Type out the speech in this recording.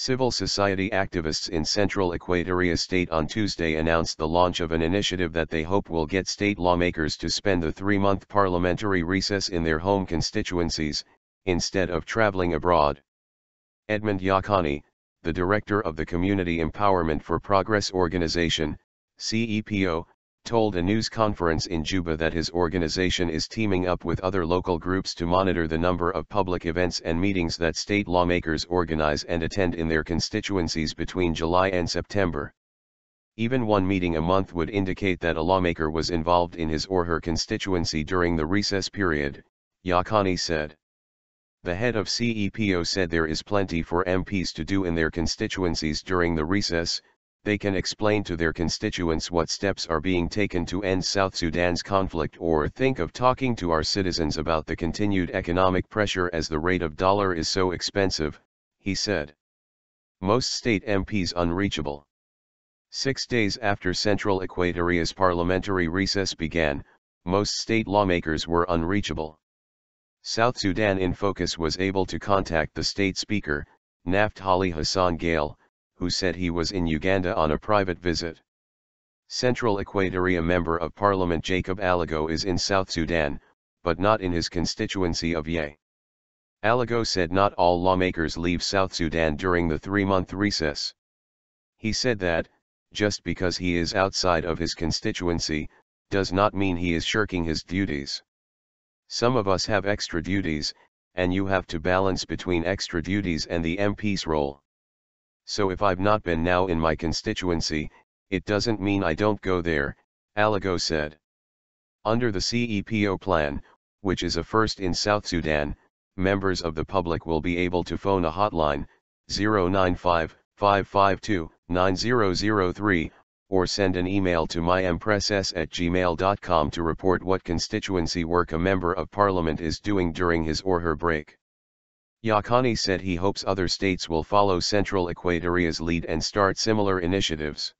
Civil society activists in Central Equatoria State on Tuesday announced the launch of an initiative that they hope will get state lawmakers to spend the three-month parliamentary recess in their home constituencies, instead of traveling abroad. Edmund Yakani, the director of the Community Empowerment for Progress Organization, CEPO, told a news conference in Juba that his organization is teaming up with other local groups to monitor the number of public events and meetings that state lawmakers organize and attend in their constituencies between July and September. Even one meeting a month would indicate that a lawmaker was involved in his or her constituency during the recess period, Yakani said. The head of CEPO said there is plenty for MPs to do in their constituencies during the recess, they can explain to their constituents what steps are being taken to end South Sudan's conflict or think of talking to our citizens about the continued economic pressure as the rate of dollar is so expensive, he said. Most state MPs unreachable. Six days after Central Equatoria's parliamentary recess began, most state lawmakers were unreachable. South Sudan in Focus was able to contact the state speaker, Naftali Hassan Gale, who said he was in Uganda on a private visit. Central Equatoria Member of Parliament Jacob Aligo is in South Sudan, but not in his constituency of Ye. Aligo said not all lawmakers leave South Sudan during the three-month recess. He said that, just because he is outside of his constituency, does not mean he is shirking his duties. Some of us have extra duties, and you have to balance between extra duties and the MP's role so if I've not been now in my constituency, it doesn't mean I don't go there, Alago said. Under the CEPO plan, which is a first in South Sudan, members of the public will be able to phone a hotline, 095-552-9003, or send an email to myempressS at gmail.com to report what constituency work a member of parliament is doing during his or her break. Yakani said he hopes other states will follow Central Equatoria's lead and start similar initiatives.